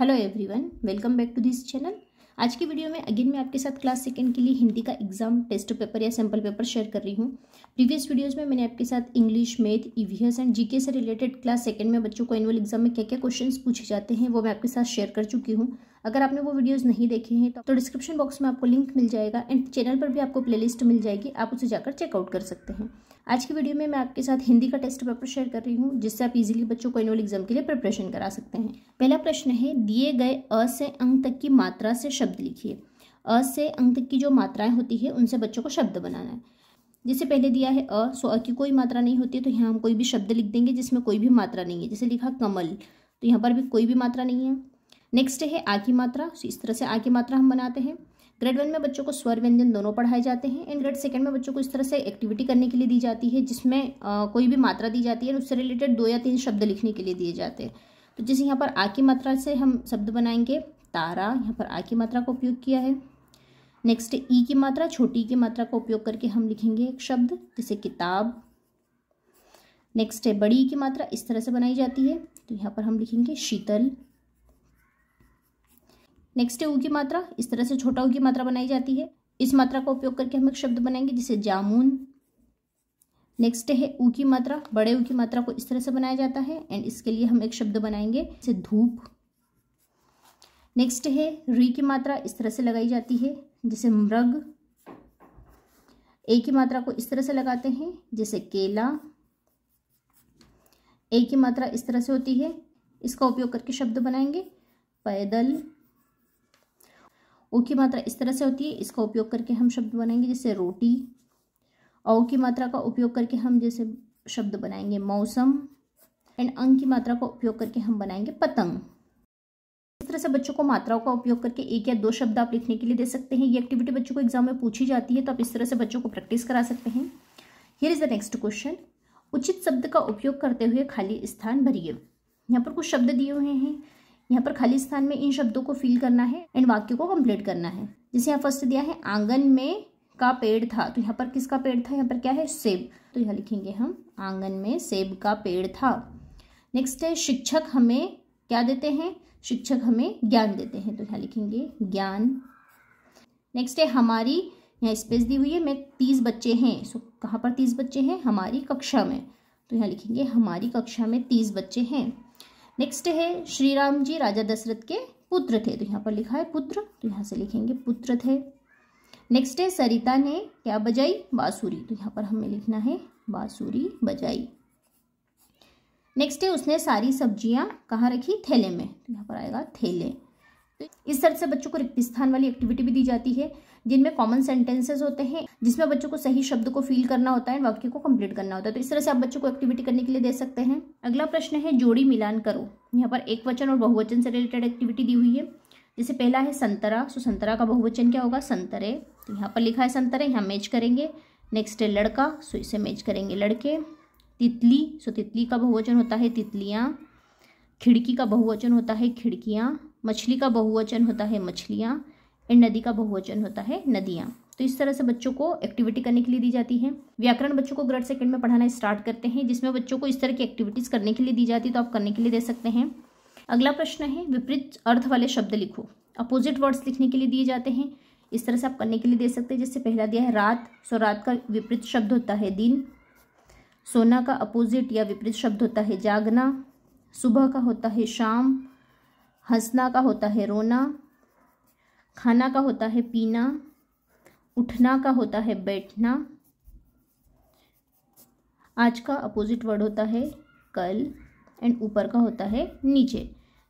Hello everyone welcome back to this channel आज की video में अगेन मैं आपके साथ क्लास सेकेंड के लिए हिंदी का एग्जाम टेस्ट पेपर या सैम्पल पेपर शेयर कर रही हूँ प्रीवियस वीडियोस में मैंने आपके साथ English math EVS and GK से रिलेटेड क्लास सेकेंड में बच्चों को एनुअल एग्जाम में क्या क्या क्वेश्चन पूछे जाते हैं वो मैं आपके साथ शेयर कर चुकी हूँ अगर आपने वो वीडियोस नहीं देखे हैं तो डिस्क्रिप्शन बॉक्स में आपको लिंक मिल जाएगा एंड चैनल पर भी आपको प्लेलिस्ट मिल जाएगी आप उसे जाकर चेकआउट कर सकते हैं आज की वीडियो में मैं आपके साथ हिंदी का टेस्ट पेपर शेयर कर रही हूँ जिससे आप इजिली बच्चों को एनुअल एग्जाम के लिए प्रिपरेशन करा सकते हैं पहला प्रश्न है दिए गए अ से अंक तक की मात्रा से शब्द लिखिए अ से अंक तक की जो मात्राएं होती है उनसे बच्चों को शब्द बनाना है जैसे पहले दिया है अ सो अ की कोई मात्रा नहीं होती है तो यहाँ हम कोई भी शब्द लिख देंगे जिसमें कोई भी मात्रा नहीं है जैसे लिखा कमल तो यहाँ पर भी कोई भी मात्रा नहीं है नेक्स्ट है आ की मात्रा इस तरह से आ की मात्रा हम बनाते हैं ग्रेड वन में बच्चों को स्वर व्यंजन दोनों पढ़ाए जाते हैं एंड ग्रेड सेकंड में बच्चों को इस तरह से एक्टिविटी करने के लिए दी जाती है जिसमें आ, कोई भी मात्रा दी जाती है उससे रिलेटेड दो या तीन शब्द लिखने के लिए दिए जाते हैं तो जैसे यहाँ पर आ की मात्रा से हम शब्द बनाएंगे तारा यहाँ पर आ की मात्रा का उपयोग किया है नेक्स्ट ई की मात्रा छोटी की मात्रा का उपयोग करके हम लिखेंगे एक शब्द जैसे किताब नेक्स्ट है बड़ी की मात्रा इस तरह से बनाई जाती है तो यहाँ पर हम लिखेंगे शीतल नेक्स्ट है ऊ की मात्रा इस तरह से छोटा ऊ की मात्रा बनाई जाती है इस मात्रा का उपयोग करके हम एक शब्द बनाएंगे जिसे जामुन नेक्स्ट है ऊ की मात्रा बड़े ऊ की मात्रा को इस तरह से बनाया जाता है एंड इसके लिए हम एक शब्द बनाएंगे जिसे धूप नेक्स्ट है री की मात्रा इस तरह से लगाई जाती है जैसे मृग ए की मात्रा को इस तरह से लगाते हैं जैसे केला ए की मात्रा इस तरह से होती है इसका उपयोग करके शब्द बनाएंगे पैदल ओ की मात्रा इस तरह से होती है इसका उपयोग करके हम शब्द बनाएंगे जैसे रोटी औ की मात्रा का उपयोग करके हम जैसे शब्द बनाएंगे मौसम एंड अंग की मात्रा का उपयोग करके हम बनाएंगे पतंग इस तरह से बच्चों को मात्राओं का उपयोग करके एक या दो शब्द आप लिखने के लिए दे सकते हैं ये एक्टिविटी बच्चों को एग्जाम में पूछी जाती है तो आप इस तरह से बच्चों को प्रैक्टिस करा सकते हैं here is the next question उचित शब्द का उपयोग करते हुए खाली स्थान भरिए यहाँ पर कुछ शब्द दिए हुए हैं यहाँ पर खाली स्थान में इन शब्दों को फिल करना है एंड वाक्य को कंप्लीट करना है जैसे यहाँ फर्स्ट दिया है आंगन में का पेड़ था तो यहाँ पर किसका पेड़ था यहाँ पर क्या है सेब तो यहाँ लिखेंगे हम आंगन में सेब का पेड़ था नेक्स्ट है शिक्षक हमें क्या देते हैं शिक्षक हमें ज्ञान देते हैं तो यहाँ लिखेंगे ज्ञान नेक्स्ट है हमारी यहाँ स्पेस दी हुई है मैं तीस बच्चे हैं सो कहाँ पर तीस बच्चे हैं हमारी कक्षा में तो यहाँ लिखेंगे हमारी कक्षा में तीस बच्चे हैं नेक्स्ट है श्री राम जी राजा दशरथ के पुत्र थे तो यहाँ पर लिखा है पुत्र तो यहाँ से लिखेंगे पुत्र थे नेक्स्ट है सरिता ने क्या बजाई बांसुरी तो यहाँ पर हमें लिखना है बांसुरी बजाई नेक्स्ट है उसने सारी सब्जियाँ कहाँ रखी थैले में तो यहाँ पर आएगा थैले इस तरह से बच्चों को रिक्त स्थान वाली एक्टिविटी भी दी जाती है जिनमें कॉमन सेंटेंसेस होते हैं जिसमें बच्चों को सही शब्द को फील करना होता है वाक्य को कंप्लीट करना होता है तो इस तरह से आप बच्चों को एक्टिविटी करने के लिए दे सकते हैं अगला प्रश्न है जोड़ी मिलान करो यहाँ पर एक वचन और बहुवचन से रिलेटेड एक्टिविटी दी हुई है जैसे पहला है संतरा सो तो संतरा का बहुवचन क्या होगा संतरे तो यहाँ पर लिखा है संतरे यहाँ मैच करेंगे नेक्स्ट है लड़का सो तो इसे मैच करेंगे लड़के तितली सो तो तितली का बहुवचन होता है तितलियाँ खिड़की का बहुवचन होता है खिड़कियाँ मछली का बहुवचन होता है मछलियाँ एंड नदी का बहुवचन होता है नदियाँ तो इस तरह से बच्चों को एक्टिविटी करने के लिए दी जाती है व्याकरण बच्चों को ग्रेड सेकंड में पढ़ाना स्टार्ट करते हैं जिसमें बच्चों को इस तरह की एक्टिविटीज़ करने के लिए दी जाती है तो आप करने के लिए दे सकते हैं अगला प्रश्न है विपरीत अर्थ वाले शब्द लिखो अपोजिट वर्ड्स लिखने के लिए दिए जाते हैं इस तरह से आप करने के लिए दे सकते हैं जैसे पहला दिया है रात सो रात का विपरीत शब्द होता है दिन सोना का अपोजिट या विपरीत शब्द होता है जागना सुबह का होता है शाम हंसना का होता है रोना खाना का होता है पीना उठना का होता है बैठना आज का अपोजिट वर्ड होता है कल एंड ऊपर का होता है नीचे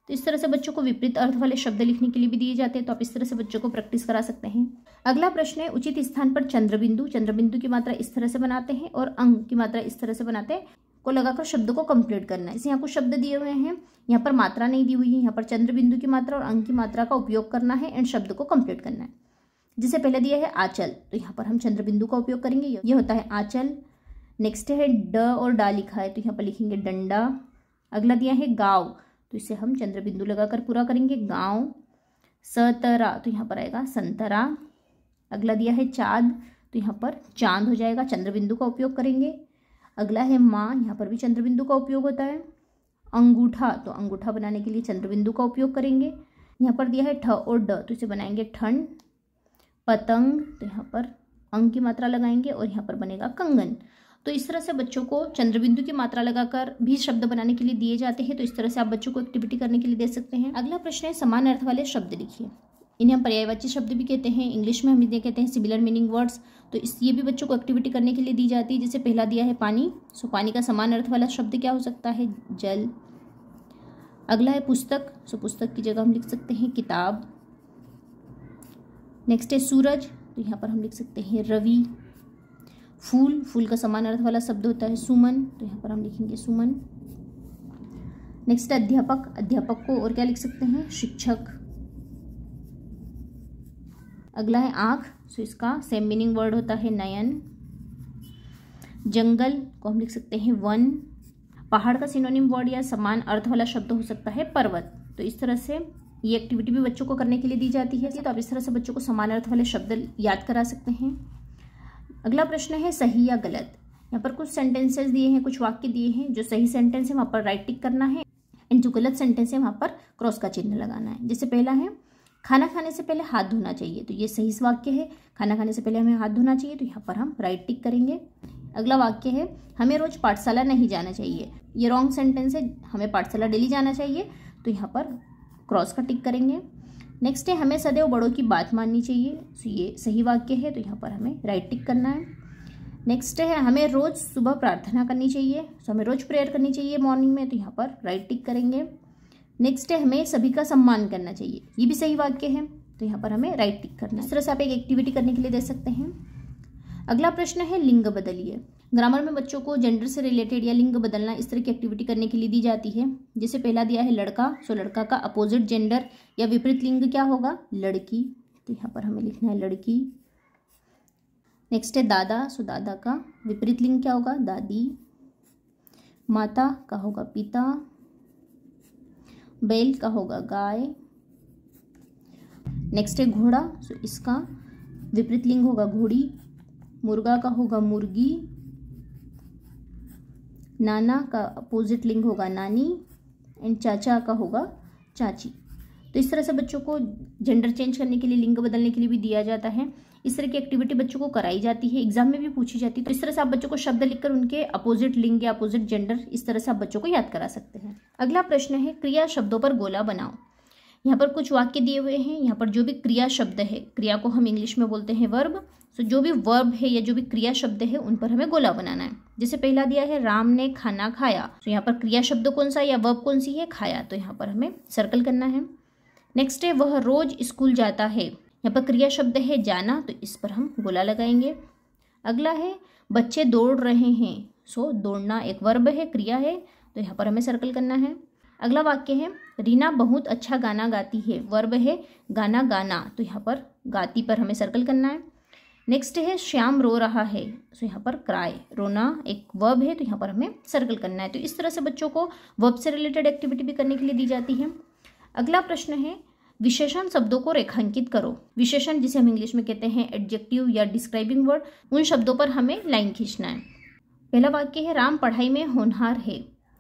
तो इस तरह से बच्चों को विपरीत अर्थ वाले शब्द लिखने के लिए भी दिए जाते हैं तो आप इस तरह से बच्चों को प्रैक्टिस करा सकते हैं अगला प्रश्न है उचित स्थान पर चंद्रबिंदु चंद्रबिंदु की मात्रा इस तरह से बनाते हैं और अंग की मात्रा इस तरह से बनाते हैं को लगाकर शब्द को कंप्लीट करना है इसे यहाँ कुछ शब्द दिए हुए हैं यहाँ पर मात्रा नहीं दी हुई है यहाँ पर चंद्र बिंदु की मात्रा और अंक की मात्रा का उपयोग करना है एंड शब्द को कंप्लीट करना है जिसे पहले दिया है आंचल तो यहाँ पर हम चंद्र बिंदु का उपयोग करेंगे ये होता है आंचल नेक्स्ट है ड और डा लिखा है तो यहाँ पर लिखेंगे डंडा अगला दिया है गाँव तो इसे हम चंद्र बिंदु लगाकर पूरा करेंगे गाँव सतरा तो यहाँ पर आएगा संतरा अगला दिया है चाँद तो यहाँ पर चांद हो जाएगा चंद्र बिंदु का उपयोग करेंगे अगला है माँ यहाँ पर भी चंद्रबिंदु का उपयोग होता है अंगूठा तो अंगूठा बनाने के लिए चंद्रबिंदु का उपयोग करेंगे यहाँ पर दिया है ठ और ड तो इसे बनाएंगे ठंड पतंग तो यहाँ पर अंग की मात्रा लगाएंगे और यहाँ पर बनेगा कंगन तो इस तरह से बच्चों को चंद्रबिंदु की मात्रा लगाकर भी शब्द बनाने के लिए दिए जाते हैं तो इस तरह से आप बच्चों को एक्टिविटी करने के लिए दे सकते हैं अगला प्रश्न है समान अर्थ वाले शब्द लिखिए इन्हें हम पर्यायवाची शब्द भी कहते हैं इंग्लिश में हम इन्हें कहते हैं सिमिलर मीनिंग वर्ड्स तो इस ये भी बच्चों को एक्टिविटी करने के लिए दी जाती है जैसे पहला दिया है पानी सो पानी का समान अर्थ वाला शब्द क्या हो सकता है जल अगला है पुस्तक सो पुस्तक की जगह हम लिख सकते हैं किताब नेक्स्ट है सूरज तो यहाँ पर हम लिख सकते हैं रवि फूल फूल का समान अर्थ वाला शब्द होता है सुमन तो यहाँ पर हम लिखेंगे सुमन नेक्स्ट अध्यापक अध्यापक को और क्या लिख सकते हैं शिक्षक अगला है आँख सो इसका सेम मीनिंग वर्ड होता है नयन जंगल को हम लिख सकते हैं वन पहाड़ का सिनोनिम वर्ड या समान अर्थ वाला शब्द हो सकता है पर्वत तो इस तरह से ये एक्टिविटी भी बच्चों को करने के लिए दी जाती है तो आप इस तरह से बच्चों को समान अर्थ वाले शब्द याद करा सकते हैं अगला प्रश्न है सही या गलत यहाँ पर कुछ सेंटेंसेस दिए हैं कुछ वाक्य दिए हैं जो सही सेंटेंस है वहाँ पर राइट टिक करना है एंड जो गलत सेंटेंस है वहाँ पर क्रॉस का चिन्ह लगाना है जैसे पहला है खाना खाने से पहले हाथ धोना चाहिए तो ये सही वाक्य है खाना खाने से पहले हमें हाथ धोना चाहिए तो यहाँ पर हम राइट टिक करेंगे अगला वाक्य है हमें रोज पाठशाला नहीं जाना चाहिए ये रॉन्ग सेंटेंस है हमें पाठशाला डेली जाना चाहिए तो यहाँ पर क्रॉस का टिक करेंगे नेक्स्ट है हमें सदैव बड़ों की बात माननी चाहिए सो तो ये सही वाक्य है तो यहाँ पर हमें राइट टिक करना है नेक्स्ट है हमें रोज़ सुबह प्रार्थना करनी चाहिए सो तो हमें रोज़ प्रेयर करनी चाहिए मॉर्निंग में तो यहाँ पर राइट टिक करेंगे नेक्स्ट है हमें सभी का सम्मान करना चाहिए ये भी सही वाक्य है तो यहाँ पर हमें राइट टिक करना इस तरह से आप एक एक्टिविटी करने के लिए दे सकते हैं अगला प्रश्न है लिंग बदलिए ग्रामर में बच्चों को जेंडर से रिलेटेड या लिंग बदलना इस तरह की एक्टिविटी करने के लिए दी जाती है जैसे पहला दिया है लड़का सो तो लड़का का अपोजिट जेंडर या विपरीत लिंग क्या होगा लड़की तो यहाँ पर हमें लिखना है लड़की नेक्स्ट है दादा सो तो दादा का विपरीत लिंग क्या होगा दादी माता का होगा पिता बैल का होगा गाय नेक्स्ट है घोड़ा सो इसका विपरीत लिंग होगा घोड़ी मुर्गा का होगा मुर्गी नाना का अपोजिट लिंग होगा नानी एंड चाचा का होगा चाची तो इस तरह से बच्चों को जेंडर चेंज करने के लिए लिंग बदलने के लिए भी दिया जाता है इस तरह की एक्टिविटी बच्चों को कराई जाती है एग्जाम में भी पूछी जाती है तो इस तरह से आप बच्चों को शब्द लिखकर उनके अपोजिट लिंग या अपोजिट जेंडर इस तरह से आप बच्चों को याद करा सकते हैं अगला प्रश्न है क्रिया शब्दों पर गोला बनाओ यहाँ पर कुछ वाक्य दिए हुए हैं यहाँ पर जो भी क्रिया शब्द है क्रिया को हम इंग्लिश में बोलते हैं वर्ब सो जो भी वर्ब है या जो भी क्रिया शब्द है उन पर हमें गोला बनाना है जैसे पहला दिया है राम ने खाना खाया तो यहाँ पर क्रिया शब्द कौन सा या वर्ब कौन सी है खाया तो यहाँ पर हमें सर्कल करना है नेक्स्ट है वह रोज स्कूल जाता है यहाँ पर क्रिया शब्द है जाना तो इस पर हम गोला लगाएंगे अगला है बच्चे दौड़ रहे हैं सो दौड़ना एक वर्ब है क्रिया है तो यहाँ पर हमें सर्कल करना है अगला वाक्य है रीना बहुत अच्छा गाना गाती है वर्ब है गाना गाना तो यहाँ पर गाती पर हमें सर्कल करना है नेक्स्ट है श्याम रो रहा है सो यहाँ पर क्राई रोना एक वर्ब है तो यहाँ पर हमें सर्कल करना है तो इस तरह से बच्चों को वर्ब से रिलेटेड एक्टिविटी भी करने के लिए दी जाती है अगला प्रश्न है विशेषण शब्दों को रेखांकित करो विशेषण जिसे हम इंग्लिश में कहते हैं एडजेक्टिव या डिस्क्राइबिंग वर्ड उन शब्दों पर हमें लाइन खींचना है पहला वाक्य है राम पढ़ाई में होनहार है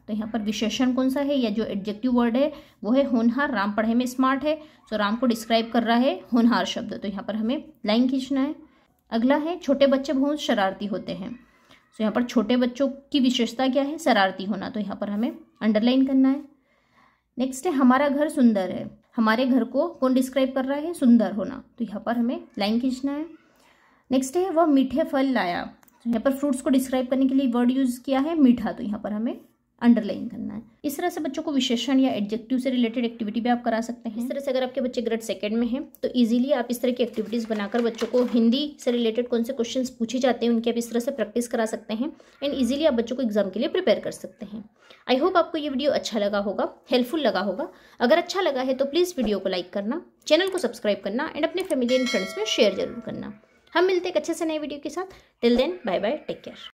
तो यहाँ पर विशेषण कौन सा है या जो एडजेक्टिव वर्ड है वो है होनहार राम पढ़ाई में स्मार्ट है सो तो राम को डिस्क्राइब कर रहा है होनहार शब्द तो यहाँ पर हमें लाइन खींचना है अगला है छोटे बच्चे बहुत शरारती होते हैं सो तो यहाँ पर छोटे बच्चों की विशेषता क्या है शरारती होना तो यहाँ पर हमें अंडरलाइन करना है नेक्स्ट है हमारा घर सुंदर है हमारे घर को कौन डिस्क्राइब कर रहा है सुंदर होना तो यहाँ पर हमें लाइन खींचना है नेक्स्ट है वह मीठे फल लाया तो यहाँ पर फ्रूट्स को डिस्क्राइब करने के लिए वर्ड यूज़ किया है मीठा तो यहाँ पर हमें अंडरलाइन करना है इस तरह से बच्चों को विशेषण या एडजेक्टिव से रिलेटेड एक्टिविटी भी आप करा सकते हैं हम्म। इस तरह से अगर आपके बच्चे ग्रेड सेकंड में हैं तो इजीली आप इस तरह की एक्टिविटीज़ बनाकर बच्चों को हिंदी से रिलेटेड कौन से क्वेश्चन पूछे जाते हैं उनकी आप इस तरह से प्रैक्टिस करा सकते हैं एंड ईजिली आप बच्चों को एग्जाम के लिए प्रिपेयर कर सकते हैं आई होप आपको ये वीडियो अच्छा लगा होगा हेल्पफुल लगा होगा अगर अच्छा लगा है तो प्लीज़ वीडियो को लाइक करना चैनल को सब्सक्राइब करना एंड अपने फैमिली एंड फ्रेंड्स में शेयर जरूर करना हम मिलते एक अच्छे से नए वीडियो के साथ till then bye bye take care